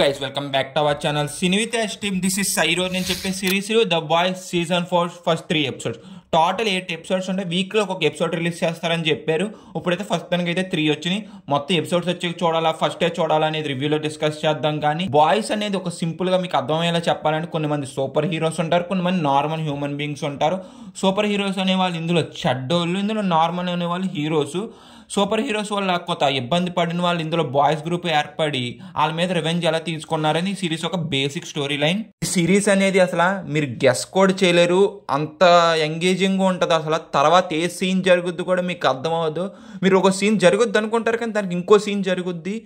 guys welcome back to our channel సినివితేజ్ స్టీమ్ this is సైరో నేను చెప్పే series the boys season four first three episodes total eight episodes ఉంటే వీక్లో ఒక ఎపిసోడ్ రిలీజ్ చేస్తారని చెప్పారు ఇప్పుడైతే ఫస్ట్ దానికి అయితే త్రీ వచ్చినాయి మొత్తం ఎపిసోడ్స్ వచ్చి చూడాలా ఫస్టే చూడాలా అనేది రివ్యూలో డిస్కస్ చేద్దాం కానీ బాయ్స్ అనేది ఒక సింపుల్గా మీకు అర్థమయ్యేలా చెప్పాలంటే కొంతమంది సూపర్ హీరోస్ ఉంటారు కొంతమంది నార్మల్ హ్యూమన్ బీయింగ్స్ ఉంటారు సూపర్ హీరోస్ అనేవాళ్ళు ఇందులో చెడ్డోళ్ళు ఇందులో నార్మల్ అనేవాళ్ళు హీరోస్ సూపర్ హీరోస్ వల్ల కొత్త ఇబ్బంది పడిన వాళ్ళు ఇందులో బాయ్స్ గ్రూప్ ఏర్పడి వాళ్ళ మీద రివెంజ్ ఎలా తీసుకున్నారని సిరీస్ ఒక బేసిక్ స్టోరీ లైన్ ఈ సిరీస్ అనేది అసలు మీరు గెస్ కూడా చేయలేరు అంత ఎంగేజింగ్ ఉంటుంది అసలు తర్వాత ఏ సీన్ జరుగుద్ది కూడా మీకు అర్థం అవ్వదు మీరు ఒక సీన్ జరుగుద్ది అనుకుంటారు కానీ దానికి ఇంకో సీన్ జరుగుద్ది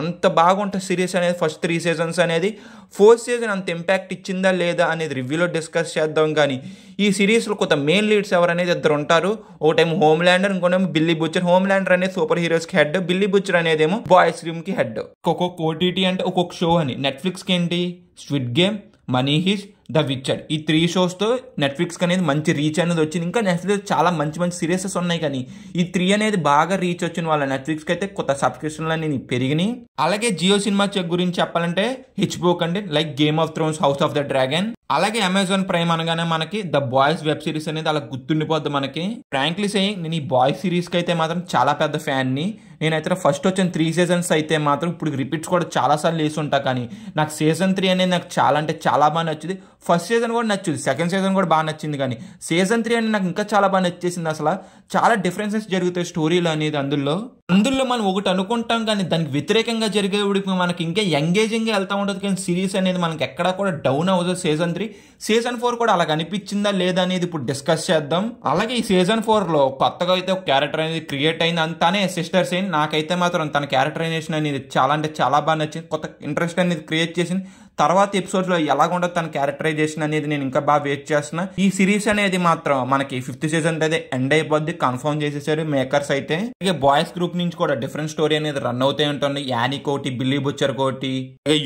అంత బాగుంటుంది సిరీస్ అనేది ఫస్ట్ త్రీ సీజన్స్ అనేది ఫోర్త్ సీజన్ అంత ఇంపాక్ట్ ఇచ్చిందా లేదా అనేది రివ్యూలో డిస్కస్ చేద్దాం కానీ ఈ సిరీస్లో కొత్త మెయిన్ లీడ్స్ ఎవరనేది ఇద్దరు ఉంటారు ఒక టైం హోమ్ ల్యాండర్ ఇంకోటేమో బిల్లీ బుచ్చర్ హోమ్ ల్యాండర్ అనేది సూపర్ హీరోస్కి హెడ్ బిల్లీ బుచ్చర్ అనేదేమో బాయ్స్ కి హెడ్ ఒక్కొక్క ఓటీటీ అంటే ఒక్కొక్క షో అని నెట్ఫ్లిక్స్కి ఏంటి Squid Game money heist the witcher ఈ త్రీ షోస్తో నెట్ఫ్లిక్స్కి అనేది మంచి రీచ్ అనేది వచ్చింది ఇంకా నెట్ఫ్లిక్స్ చాలా మంచి మంచి సిరీసెస్ ఉన్నాయి కానీ ఈ త్రీ అనేది బాగా రీచ్ వచ్చిన వాళ్ళ నెట్ఫ్లిక్స్కి అయితే కొత్త సబ్స్క్రిప్షన్లు అనేది పెరిగినాయి అలాగే జియో సినిమా చెక్ గురించి చెప్పాలంటే హెచ్బో అండి like game of thrones house of the dragon అలాగే అమెజాన్ ప్రైమ్ అనగానే మనకి ద బాయ్స్ వెబ్ సిరీస్ అనేది అలా గుర్తుండిపోద్ది మనకి ఫ్రాంక్లీ సేయింగ్ నేను ఈ బాయ్స్ సిరీస్కి అయితే మాత్రం చాలా పెద్ద ఫ్యాన్ని నేనైతే ఫస్ట్ వచ్చిన త్రీ సీజన్స్ అయితే మాత్రం ఇప్పుడు రిపీట్స్ కూడా చాలాసార్లు వేసి ఉంటా కానీ నాకు సీజన్ త్రీ అనేది నాకు చాలా అంటే చాలా బాగా నచ్చింది ఫస్ట్ సీజన్ కూడా నచ్చింది సెకండ్ సీజన్ కూడా బాగా నచ్చింది కానీ సీజన్ త్రీ అనేది నాకు ఇంకా చాలా బాగా నచ్చేసింది అసలు చాలా డిఫరెన్సెస్ జరుగుతాయి స్టోరీలు అనేది అందులో అందులో మనం ఒకటి అనుకుంటాం కానీ దానికి వ్యతిరేకంగా జరిగేవి మనకి ఇంకా ఎంగేజింగ్గా వెళ్తూ ఉంటుంది కానీ సిరీస్ అనేది మనకి ఎక్కడ కూడా డౌన్ అవ్వదు సీజన్ త్రీ సీజన్ ఫోర్ కూడా అలా కనిపించిందా లేదా అనేది ఇప్పుడు డిస్కస్ చేద్దాం అలాగే ఈ సీజన్ ఫోర్లో కొత్తగా అయితే ఒక క్యారెక్టర్ అనేది క్రియేట్ అయింది అంతానే సిస్టర్ సేన్ నాకైతే మాత్రం తన క్యారెక్టరైజేషన్ అనేది చాలా అంటే చాలా బాగా నచ్చింది కొత్త ఇంట్రెస్ట్ అనేది క్రియేట్ చేసింది తర్వాత ఎపిసోడ్లో ఉండదు తన క్యారెక్టరైజేషన్ అనేది నేను ఇంకా బాగా వెయిట్ చేస్తున్నా ఈ సిరీస్ అనేది మాత్రం మనకి ఫిఫ్త్ సీజన్ అయితే ఎండ్ అయిపోద్ది కన్ఫర్మ్ చేసేసారు మేకర్స్ అయితే అలాగే బాయ్స్ గ్రూప్ నుంచి కూడా డిఫరెంట్ స్టోరీ అనేది రన్ అవుతూ ఉంటుంది యానీ కోటి బిల్లీ బుచ్చర్ కోటి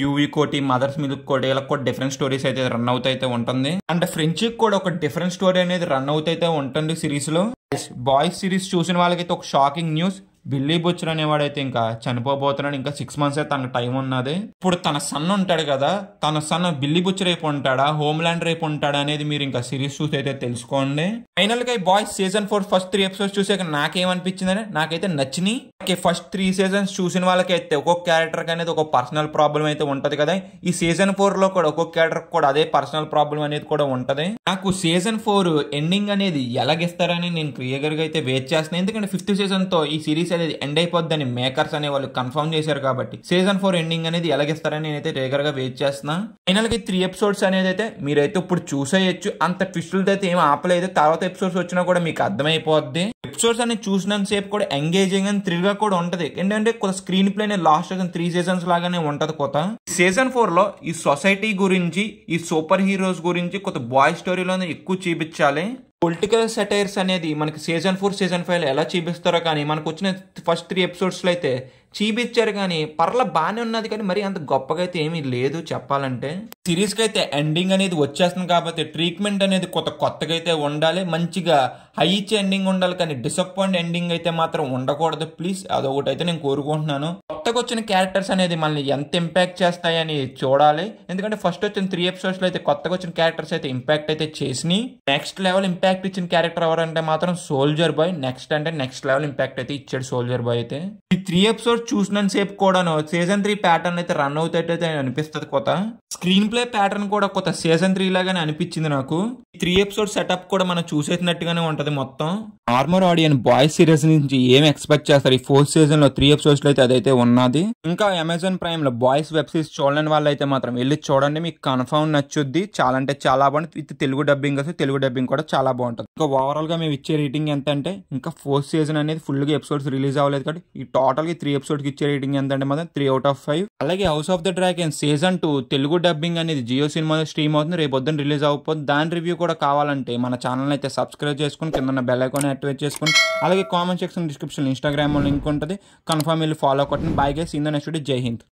యూవి కోటి మదర్స్ మిల్క్ కోటి ఇలా కూడా డిఫరెంట్ స్టోరీస్ అయితే రన్ అవుతూ ఉంటుంది అండ్ ఫ్రెంచ్ కూడా ఒక డిఫరెంట్ స్టోరీ అనేది రన్ అవుతూ ఉంటుంది సిరీస్ లో బాయ్స్ సిరీస్ చూసిన వాళ్ళకైతే ఒక షాకింగ్ న్యూస్ బిల్లీ బొచ్చర్ అనేవాడైతే ఇంకా చనిపోబోతున్నాడు ఇంకా సిక్స్ మంత్సే తనకు టైం ఉన్నది ఇప్పుడు తన సన్ ఉంటాడు కదా తన సన్ బిల్లీ బుచ్చర్ రేపు ఉంటాడా హోమ్లాండ్ రేపు ఉంటాడా అనేది మీరు ఇంకా సిరీస్ చూసి అయితే తెలుసుకోండి ఫైనల్ గా boys season four first three episodes చూసాక నాకేమనిపించిందని నాకైతే నచ్చినాయి ఫస్ట్ త్రీ సీజన్స్ చూసిన వాళ్ళకైతే ఒక్కొక్క క్యారెక్టర్ అనేది ఒక పర్సనల్ ప్రాబ్లం అయితే ఉంటది కదా ఈ సీజన్ ఫోర్ లో కూడా ఒక్కొక్క క్యారెక్టర్ కూడా అదే పర్సనల్ ప్రాబ్లం అనేది కూడా ఉంటది నాకు సీజన్ ఫోర్ ఎండింగ్ అనేది ఎలాగిస్తారని నేను క్రియేటర్ గా అయితే వెయిట్ చేస్తున్నాను ఎందుకంటే ఫిఫ్త్ సీజన్ తో ఈ సిరీస్ రిలీజ్ అనేది ఎండ్ అయిపోద్దని మేకర్స్ అనే వాళ్ళు కన్ఫర్మ్ చేశారు కాబట్టి సీజన్ ఫోర్ ఎండింగ్ అనేది ఎలాగిస్తారని నేనైతే రేగర్ గా వెయిట్ చేస్తున్నా ఫైనల్ గా త్రీ ఎపిసోడ్స్ అనేది అయితే మీరైతే ఇప్పుడు చూసేయచ్చు అంత ట్విస్టులతో అయితే ఏం ఆపలేదు తర్వాత ఎపిసోడ్స్ వచ్చినా కూడా మీకు అర్థమైపోద్ది ఎపిసోడ్స్ అనేది చూసినంత సేపు కూడా ఎంగేజింగ్ అండ్ థ్రిల్ గా కూడా ఉంటది ఏంటంటే కొత్త స్క్రీన్ ప్లే అనేది లాస్ట్ సీజన్ త్రీ సీజన్స్ లాగానే ఉంటది కొత్త సీజన్ ఫోర్ లో ఈ సొసైటీ గురించి ఈ సూపర్ హీరోస్ గురించి కొత్త బాయ్ స్టోరీలో ఎక్కువ చూపించాలి పొలిటికల్ సెటైర్స్ అనేది మనకి సీజన్ ఫోర్ సీజన్ ఫైవ్ ఎలా చూపిస్తారో కానీ మనకు వచ్చిన ఫస్ట్ త్రీ ఎపిసోడ్స్లో అయితే చూపించారు కానీ పర్ల బాగానే ఉన్నది కానీ మరి అంత గొప్పగా అయితే ఏమీ లేదు చెప్పాలంటే సిరీస్కి అయితే ఎండింగ్ అనేది వచ్చేస్తుంది కాబట్టి ట్రీట్మెంట్ అనేది కొత్త కొత్తగా అయితే ఉండాలి మంచిగా హై ఎండింగ్ ఉండాలి కానీ డిసప్పాయింట్ ఎండింగ్ అయితే మాత్రం ఉండకూడదు ప్లీజ్ అదొకటి అయితే నేను కోరుకుంటున్నాను కొత్తగా వచ్చిన క్యారెక్టర్స్ అనేది మనల్ని ఎంత ఇంపాక్ట్ చేస్తాయని చూడాలి ఎందుకంటే ఫస్ట్ వచ్చిన త్రీ ఎపిసోడ్స్లో అయితే కొత్తగా వచ్చిన క్యారెక్టర్స్ అయితే ఇంపాక్ట్ అయితే చేసినాయి నెక్స్ట్ లెవెల్ ఇంపాక్ట్ ఇచ్చిన క్యారెక్టర్ ఎవరంటే మాత్రం సోల్జర్ బాయ్ నెక్స్ట్ అంటే నెక్స్ట్ లెవెల్ ఇంపాక్ట్ అయితే ఇచ్చాడు సోల్జర్ బాయ్ అయితే ఈ త్రీ ఎపిసోడ్స్ చూసిన సేపు కూడాను సీజన్ త్రీ ప్యాటర్న్ అయితే రన్ అవుతాయి అనిపిస్తుంది కొత్త స్క్రీన్ ప్లే ప్యాటర్న్ కూడా కొత్త సీజన్ త్రీ లాగానే అనిపించింది నాకు ఈ త్రీ ఎపిసోడ్ సెటప్ కూడా మనం చూసేసినట్టుగానే ఉంటది మొత్తం నార్మల్ ఆడియన్ బాయ్స్ సిరీస్ నుంచి ఏం ఎక్స్పెక్ట్ చేస్తారు ఈ ఫోర్త్ సీజన్ లో త్రీ ఎపిసోడ్స్ అయితే అదైతే ఉన్నాయి ఉన్నది ఇంకా అమెజాన్ ప్రైమ్ లో బాయ్స్ వెబ్ సిరీస్ వాళ్ళు వాళ్ళైతే మాత్రం వెళ్ళి చూడండి మీకు కన్ఫర్మ్ నచ్చుద్ది చాలా అంటే చాలా బాగుంటుంది విత్ తెలుగు డబ్బింగ్ వస్తే తెలుగు డబ్బింగ్ కూడా చాలా బాగుంటుంది ఇంకా ఓవరాల్ గా మేము ఇచ్చే రేటింగ్ ఎంత అంటే ఇంకా ఫోర్త్ సీజన్ అనేది ఫుల్ గా ఎపిసోడ్స్ రిలీజ్ అవ్వలేదు కాబట్టి ఈ టోటల్ గా త్రీ కి ఇచ్చే రేటింగ్ ఎంత అంటే మాత్రం త్రీ అవుట్ ఆఫ్ ఫైవ్ అలాగే house of the dragon season two Telugu dubbing అనేది జియో సినిమాలో స్ట్రీమ్ అవుతుంది రేపు పొద్దున్న రిలీజ్ అవ్వకపోతే దాని రివ్యూ కూడా కావాలంటే మన ఛానల్ని అయితే సబ్స్క్రైబ్ చేసుకుని కింద బెల్ ఐకాన్ యాక్టివేట్ చేసుకుని అలాగే comment section description Instagram link ఉంటుంది కన్ఫర్మ్ వెళ్ళి ఫాలో కొట్టండి బాయ్ గేస్ ఇంద నెక్స్ట్ జై హింద్